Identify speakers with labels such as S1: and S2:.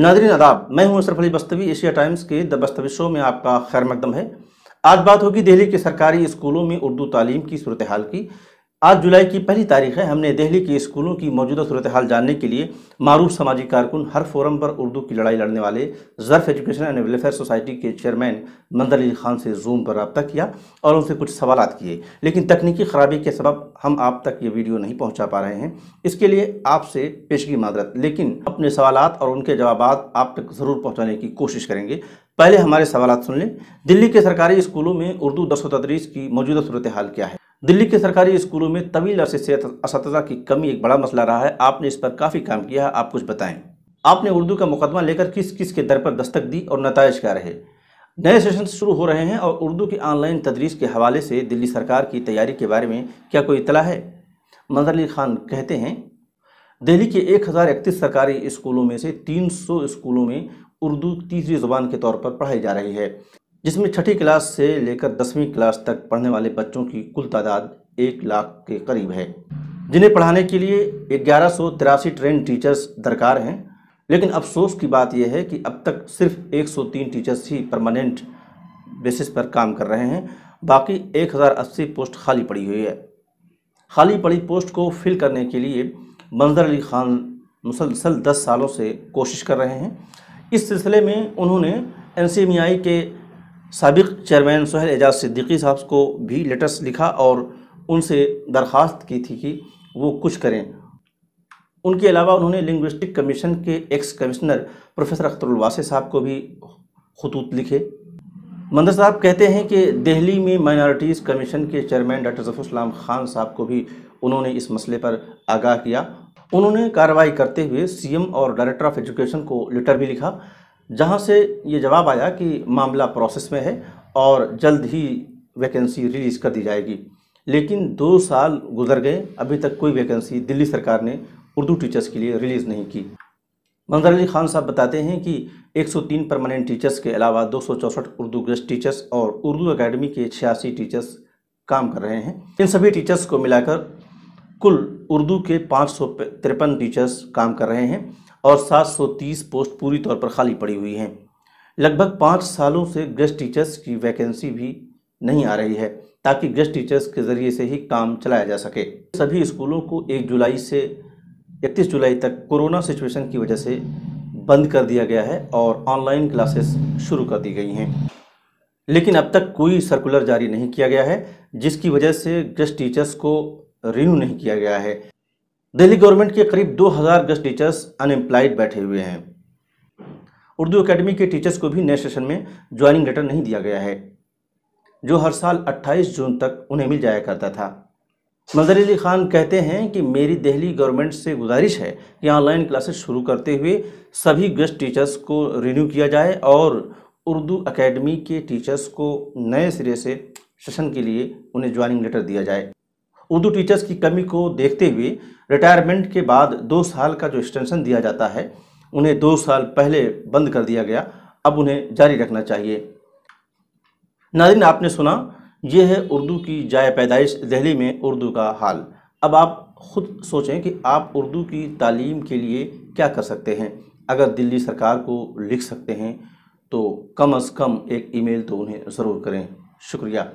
S1: नादरी आदाब मैं हूं अशरफ अली बस्तवी एशिया टाइम्स के द बस्तवी शो में आपका खैर मकदम है आज बात होगी दिल्ली के सरकारी स्कूलों में उर्दू तालीम की सूरत हाल की आज जुलाई की पहली तारीख है हमने दिल्ली के स्कूलों की मौजूदा सूरत हाल जानने के लिए मारूफ समाजी कारकुन हर फोरम पर उर्दू की लड़ाई लड़ने वाले Zarf education and welfare society के चेयरमैन मंदर अली खान से जूम पर रबता किया और उनसे कुछ सवाल किए लेकिन तकनीकी खराबी के सबब हम आप तक ये वीडियो नहीं पहुँचा पा रहे हैं इसके लिए आपसे पेशगी मादरत लेकिन अपने सवाल और उनके जवाब आप तक ज़रूर पहुँचाने की कोशिश करेंगे पहले हमारे सवाल सुन लें दिल्ली के सरकारी स्कूलों में उर्दू दरस तदरीस की मौजूदा सूरत हाल क्या है दिल्ली के सरकारी स्कूलों में तवील अरसे से की कमी एक बड़ा मसला रहा है आपने इस पर काफ़ी काम किया है आप कुछ बताएं आपने उर्दू का मुकदमा लेकर किस किस के दर पर दस्तक दी और नतज क्या रहे नए सेशन शुरू हो रहे हैं और उर्दू की ऑनलाइन तदरीस के हवाले से दिल्ली सरकार की तैयारी के बारे में क्या कोई इतला है मंजर अली खान कहते हैं दिल्ली के एक सरकारी स्कूलों में से तीन स्कूलों में उर्दू तीसरी ज़ुबान के तौर पर पढ़ाई जा रही है जिसमें छठी क्लास से लेकर दसवीं क्लास तक पढ़ने वाले बच्चों की कुल तादाद एक लाख के करीब है जिन्हें पढ़ाने के लिए ग्यारह सौ तिरासी ट्रेन टीचर्स दरकार हैं लेकिन अफसोस की बात यह है कि अब तक सिर्फ 103 टीचर्स ही परमानेंट बेसिस पर काम कर रहे हैं बाकी 1080 पोस्ट खाली पड़ी हुई है खाली पड़ी पोस्ट को फिल करने के लिए मंजर अली खान मुसलसल 10 सालों से कोशिश कर रहे हैं इस सिलसिले में उन्होंने एन के सबक चेयरमैन सुहेल एजाज सिद्दीकी साहब को भी लेटर्स लिखा और उनसे दरख्वास्त की थी कि वो कुछ करें उनके अलावा उन्होंने लिंग्विस्टिक कमीशन के एक्स कमिश्नर प्रोफेसर अख्तरवासी साहब को भी खतूत लिखे मंदर साहब कहते हैं कि दिल्ली में माइनॉरिटीज़ कमीशन के चेयरमैन डॉक्टर जफ़रुस्लाम खान साहब को भी उन्होंने इस मसले पर आगाह किया उन्होंने कार्रवाई करते हुए सीएम और डायरेक्टर ऑफ एजुकेशन को लेटर भी लिखा जहां से ये जवाब आया कि मामला प्रोसेस में है और जल्द ही वैकेंसी रिलीज़ कर दी जाएगी लेकिन दो साल गुजर गए अभी तक कोई वैकेंसी दिल्ली सरकार ने उर्दू टीचर्स के लिए रिलीज़ नहीं की मंजर अली खान साहब बताते हैं कि 103 परमानेंट टीचर्स के अलावा दो उर्दू ग्रस्ट टीचर्स और उर्दू अकेडमी के छियासी टीचर्स काम कर रहे हैं इन सभी टीचर्स को मिलाकर कुल उर्दू के पाँच टीचर्स काम कर रहे हैं और 730 पोस्ट पूरी तौर पर खाली पड़ी हुई हैं लगभग पाँच सालों से गेस्ट टीचर्स की वैकेंसी भी नहीं आ रही है ताकि गेस्ट टीचर्स के ज़रिए से ही काम चलाया जा सके सभी स्कूलों को एक जुलाई से इकतीस जुलाई तक कोरोना सिचुएशन की वजह से बंद कर दिया गया है और ऑनलाइन क्लासेस शुरू कर दी गई हैं लेकिन अब तक कोई सर्कुलर जारी नहीं किया गया है जिसकी वजह से गेस्ट टीचर्स को रिन्यू नहीं किया गया है दिल्ली गवर्नमेंट के करीब 2000 गेस्ट टीचर्स अनएम्प्लॉयड बैठे हुए हैं उर्दू एकेडमी के टीचर्स को भी नए सेशन में ज्वाइनिंग लेटर नहीं दिया गया है जो हर साल 28 जून तक उन्हें मिल जाया करता था मंजर अली खान कहते हैं कि मेरी दिल्ली गवर्नमेंट से गुजारिश है कि ऑनलाइन क्लासेस शुरू करते हुए सभी गेस्ट टीचर्स को रिन्यू किया जाए और उर्दू एकेडमी के टीचर्स को नए सिरे से सेशन के लिए उन्हें ज्वाइनिंग लेटर दिया जाए उर्दू टीचर्स की कमी को देखते हुए रिटायरमेंट के बाद दो साल का जो एक्सटेंशन दिया जाता है उन्हें दो साल पहले बंद कर दिया गया अब उन्हें जारी रखना चाहिए नादिन आपने सुना ये है उर्दू की जाय पैदाइश दहली में उर्दू का हाल अब आप खुद सोचें कि आप उर्दू की तालीम के लिए क्या कर सकते हैं अगर दिल्ली सरकार को लिख सकते हैं तो कम अज़ कम एक ईमेल तो उन्हें ज़रूर करें शुक्रिया